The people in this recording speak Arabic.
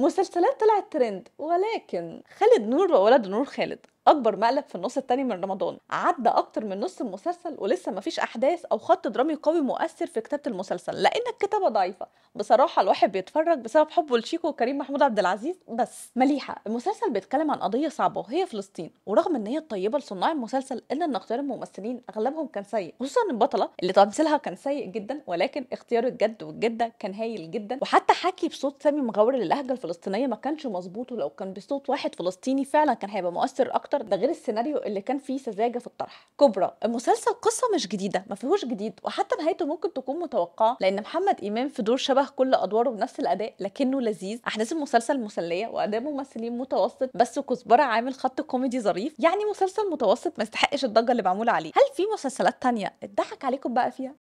مسلسلات طلعت ترند ولكن خالد نور وولد نور خالد اكبر مقلب في النص الثاني من رمضان عدى اكتر من نص المسلسل ولسه مفيش احداث او خط درامي قوي مؤثر في كتابه المسلسل لان الكتابه ضعيفه بصراحه الواحد بيتفرج بسبب حبه لشيكو وكريم محمود عبد العزيز بس مليحه المسلسل بيتكلم عن قضيه صعبه وهي فلسطين ورغم ان هي الطيبه لصناع المسلسل الا ان اختيار الممثلين اغلبهم كان سيء خصوصا البطله اللي تمثيلها كان سيء جدا ولكن اختيار الجد والجده كان هايل جدا وحتى حكي بصوت سامي مغاور للهجه الفلسطينيه ما كانش مظبوط ولو كان بصوت واحد فلسطيني فعلا كان هيبقى مؤثر اكتر اكتر ده غير السيناريو اللي كان فيه سذاجه في الطرح كبرى المسلسل قصه مش جديده ما فيهوش جديد وحتى نهايته ممكن تكون متوقعه لان محمد امام في دور شبه كل ادواره بنفس الاداء لكنه لذيذ احداث المسلسل مسليه واداء ممثلين متوسط بس كزبره عامل خط كوميدي ظريف يعني مسلسل متوسط ما يستحقش الضجه اللي معمول عليه هل في مسلسلات تانية اتضحك عليكم بقى فيها